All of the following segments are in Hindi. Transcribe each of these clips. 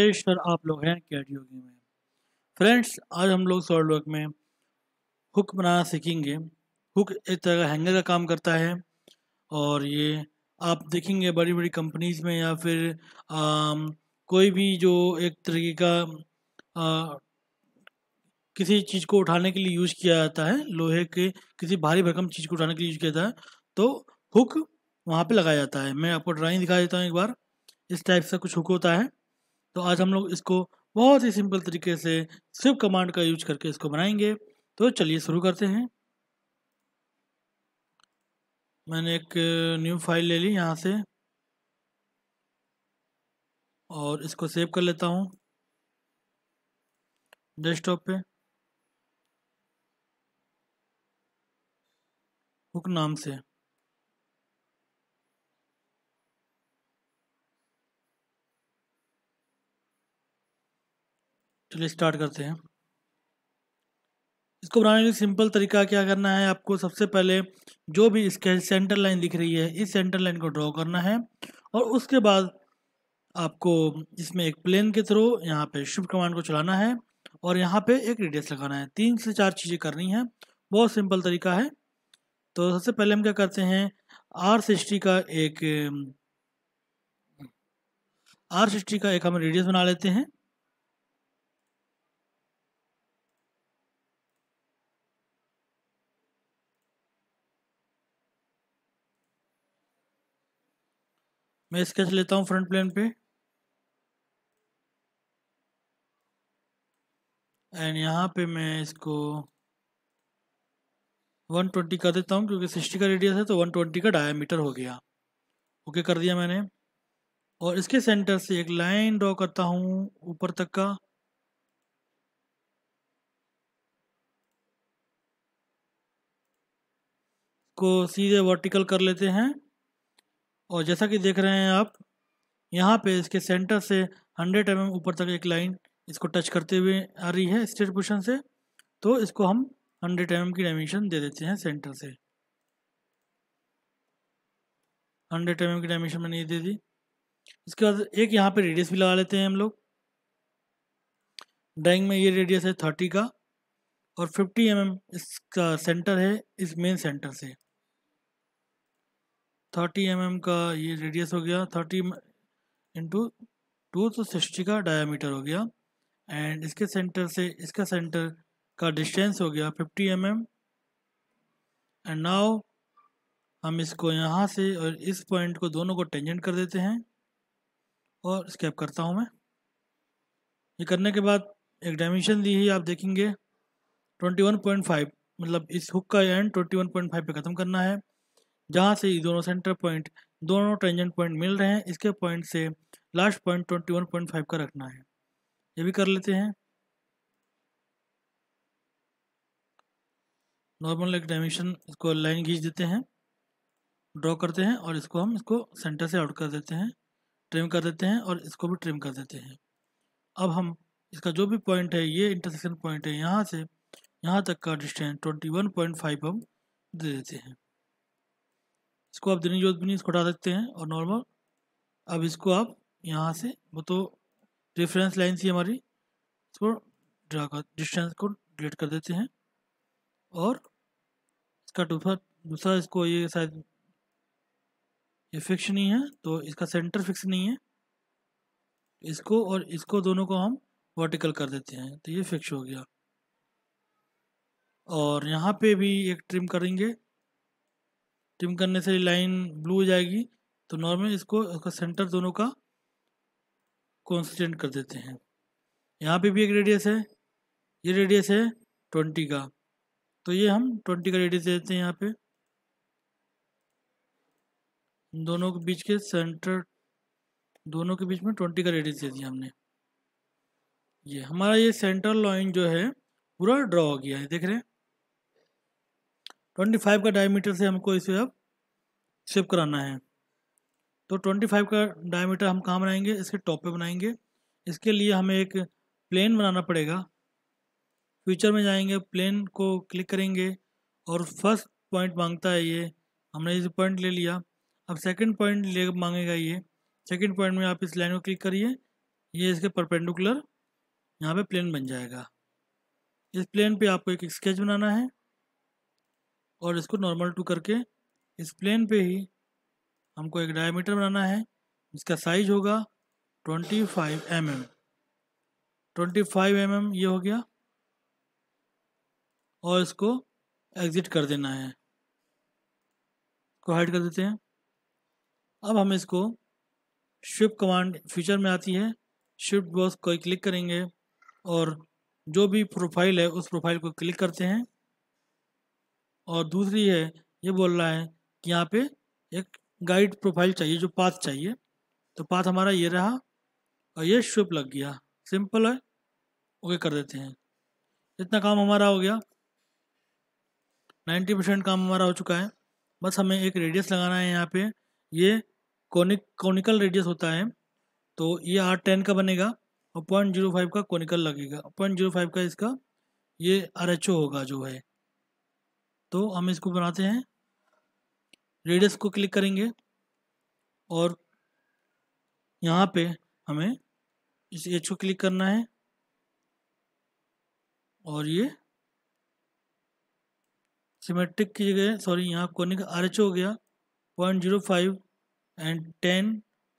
नमस्कार आप लोग हैं कैट योगी में फ्रेंड्स आज हम लोग सॉल्ट वर्क में हुक बनाना सीखेंगे हुक एक तरह का हैंगर का काम करता है और ये आप देखेंगे बड़ी बड़ी कंपनीज में या फिर आ, कोई भी जो एक तरीके का आ, किसी चीज़ को उठाने के लिए यूज़ किया जाता है लोहे के किसी भारी भरकम चीज़ को उठाने के लिए यूज़ किया जाता है तो हुक वहाँ पे लगाया जाता है मैं आपको ड्राइंग दिखा देता हूँ एक बार इस टाइप से कुछ हुक होता है तो आज हम लोग इसको बहुत ही सिंपल तरीके से स्विप कमांड का यूज करके इसको बनाएंगे तो चलिए शुरू करते हैं मैंने एक न्यू फाइल ले ली यहाँ से और इसको सेव कर लेता हूँ डेस्कटॉप पे हुक नाम से चलिए स्टार्ट करते हैं इसको बनाने के लिए सिंपल तरीका क्या करना है आपको सबसे पहले जो भी इसके सेंटर लाइन दिख रही है इस सेंटर लाइन को ड्रॉ करना है और उसके बाद आपको इसमें एक प्लेन के थ्रू यहाँ पे शिफ्ट कमांड को चलाना है और यहाँ पे एक रेडियस लगाना है तीन से चार चीज़ें करनी है बहुत सिंपल तरीका है तो सबसे पहले हम क्या करते हैं आर सिक्सटी का एक आर सिक्सटी का एक हम रेडियस बना लेते हैं मैं स्केच लेता हूँ फ्रंट प्लेन पे एंड यहाँ पे मैं इसको 120 कर देता हूँ क्योंकि 60 का रेडियस है तो 120 का डायमीटर हो गया ओके कर दिया मैंने और इसके सेंटर से एक लाइन ड्रॉ करता हूँ ऊपर तक का को सीधे वर्टिकल कर लेते हैं और जैसा कि देख रहे हैं आप यहाँ पे इसके सेंटर से 100 एम mm ऊपर तक एक लाइन इसको टच करते हुए आ रही है स्टेट पोजिशन से तो इसको हम 100 एम mm की डायमेंशन दे देते हैं सेंटर से 100 एम mm की डायमेंशन मैंने ये दे दी इसके बाद एक यहाँ पे रेडियस भी लगा लेते हैं हम लोग ड्राइंग में ये रेडियस है थर्टी का और फिफ्टी एम mm इसका सेंटर है इस मेन सेंटर से थर्टी एम mm का ये रेडियस हो गया थर्टी इंटू टू तो सिक्सटी का डायामीटर हो गया एंड इसके सेंटर से इसका सेंटर का डिस्टेंस हो गया fifty M M and now हम इसको यहाँ से और इस पॉइंट को दोनों को टेंजेंट कर देते हैं और स्केप करता हूँ मैं ये करने के बाद एक डायमेंशन दी है आप देखेंगे ट्वेंटी वन पॉइंट फाइव मतलब इस हुक का एंड फाइव पे ख़त्म करना है जहाँ से ये दोनों सेंटर पॉइंट दोनों टेंजेंट पॉइंट मिल रहे हैं इसके पॉइंट से last point twenty one point five का रखना है ये भी कर लेते हैं नॉर्मल एक डायमेंशन इसको लाइन खींच देते हैं ड्रॉ करते हैं और इसको हम इसको सेंटर से आउट कर देते हैं ट्रिम कर देते हैं और इसको भी ट्रिम कर देते हैं अब हम इसका जो भी पॉइंट है ये इंटरसेक्शन पॉइंट है यहाँ से यहाँ तक का distance twenty one point five हम दे देते हैं इसको आप दिन जोत भी नहीं इसको हटा सकते हैं और नॉर्मल अब इसको आप यहाँ से वो तो रेफरेंस लाइन सी हमारी इसको ड्रा कर डिस्टेंस को डिलीट कर देते हैं और इसका दूसरा दूसरा इसको ये शायद ये फिक्स नहीं है तो इसका सेंटर फिक्स नहीं है इसको और इसको दोनों को हम वर्टिकल कर देते हैं तो ये फिक्स हो गया और यहाँ पे भी एक ट्रिम करेंगे टिम करने से लाइन ब्लू हो जाएगी तो नॉर्मल इसको उसका सेंटर दोनों का कॉन्सटेंट कर देते हैं यहाँ पे भी एक रेडियस है ये रेडियस है ट्वेंटी का तो ये हम ट्वेंटी का रेडियस देते हैं यहाँ पे दोनों के बीच के सेंटर दोनों के बीच में ट्वेंटी का रेडियस दे दिया हमने ये हमारा ये सेंटर लाइन जो है पूरा ड्रॉ हो गया है देख रहे हैं ट्वेंटी फाइव का डायमीटर से हमको इसे अब शेप कराना है तो ट्वेंटी फाइव का डायमीटर हम कहाँ बनाएंगे इसके टॉप पे बनाएंगे इसके लिए हमें एक प्लेन बनाना पड़ेगा फ्यूचर में जाएंगे प्लेन को क्लिक करेंगे और फर्स्ट पॉइंट मांगता है ये हमने इसे पॉइंट ले लिया अब सेकंड पॉइंट ले मांगेगा ये सेकंड पॉइंट में आप इस लाइन को क्लिक करिए ये इसके परपेंडिकुलर यहाँ पे प्लेन बन जाएगा इस प्लेन पे आपको एक स्केच बनाना है और इसको नॉर्मल टू करके इस प्लेन पे ही हमको एक डायमीटर बनाना है इसका साइज होगा 25 five M M twenty five M M ये हो गया और इसको एग्ज़िट कर देना है इसको हाइड कर देते हैं अब हम इसको शिप कमांड फीचर में आती है शिफ्ट बॉस को क्लिक करेंगे और जो भी प्रोफाइल है उस प्रोफाइल को क्लिक करते हैं और दूसरी है ये बोल रहा है कि यहाँ पे एक गाइड प्रोफाइल चाहिए जो पाथ चाहिए तो पाथ हमारा ये रहा और ये शिप लग गया सिंपल है ओके कर देते हैं इतना काम हमारा हो गया नाइन्टी परसेंट काम हमारा हो चुका है बस हमें एक रेडियस लगाना है यहाँ पे ये कॉनिक कॉनिकल रेडियस होता है तो ये आर टेन का बनेगा और पॉइंट जीरो फाइव का कॉनिकल लगेगा पॉइंट जीरो फाइव का इसका ये आर एच ओ होगा जो है तो हम इसको बनाते हैं रेडियस को क्लिक करेंगे और यहाँ पे हमें इस एच को क्लिक करना है और ये सिमेट्रिक की जगह सॉरी यहाँ कोने का आर एच हो गया point zero five and ten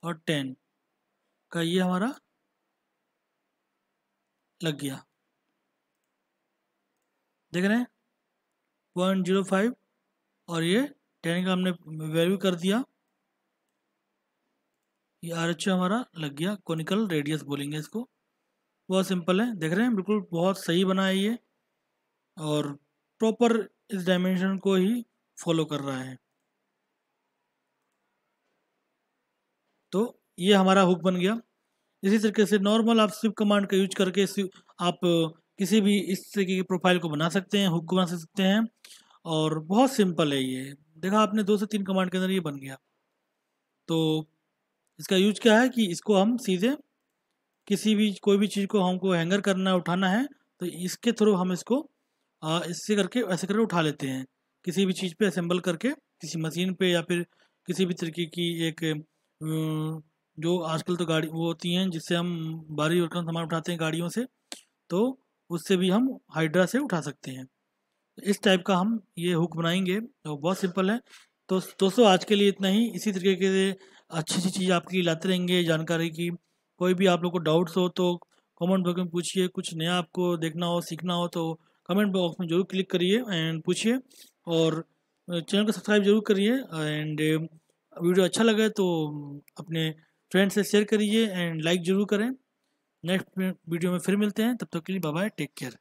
और टेन का ये हमारा लग गया देख रहे हैं पॉइंट जीरो फाइव और ये टेन का हमने वैल्यू कर दिया ये आर एच हमारा लग गया कोनिकल रेडियस बोलेंगे इसको बहुत सिंपल है देख रहे हैं बिल्कुल बहुत सही बना है ये और प्रॉपर इस डायमेंशन को ही फॉलो कर रहा है तो ये हमारा हुक बन गया इसी तरीके से नॉर्मल आप स्विप कमांड का यूज करके आप किसी भी इस तरीके की प्रोफाइल को बना सकते हैं हुक बना सकते हैं और बहुत सिंपल है ये देखा आपने दो से तीन कमांड के अंदर ये बन गया तो इसका यूज क्या है कि इसको हम सीधे किसी भी कोई भी चीज़ को हमको हैंगर करना है उठाना है तो इसके थ्रू हम इसको इससे करके ऐसे करके उठा लेते हैं किसी भी चीज़ पे असेंबल करके किसी मशीन पे या फिर किसी भी तरीके की एक जो आजकल तो गाड़ी वो होती हैं जिससे हम भारी भरकम सामान उठाते हैं गाड़ियों से तो उससे भी हम हाइड्रा से उठा सकते हैं इस टाइप का हम ये हुक बनाएंगे तो बहुत सिंपल है तो दोस्तों आज के लिए इतना ही इसी तरीके से अच्छी अच्छी चीज़ आपके लिए लाते रहेंगे जानकारी की कोई भी आप लोग को डाउट्स हो तो कमेंट बॉक्स में पूछिए कुछ नया आपको देखना हो सीखना हो तो कमेंट बॉक्स में जरूर क्लिक करिए एंड पूछिए और चैनल को सब्सक्राइब जरूर करिए एंड वीडियो अच्छा लगे तो अपने फ्रेंड से शेयर करिए एंड लाइक ज़रूर करें नेक्स्ट वीडियो में फिर मिलते हैं तब तक तो के लिए बाय टेक केयर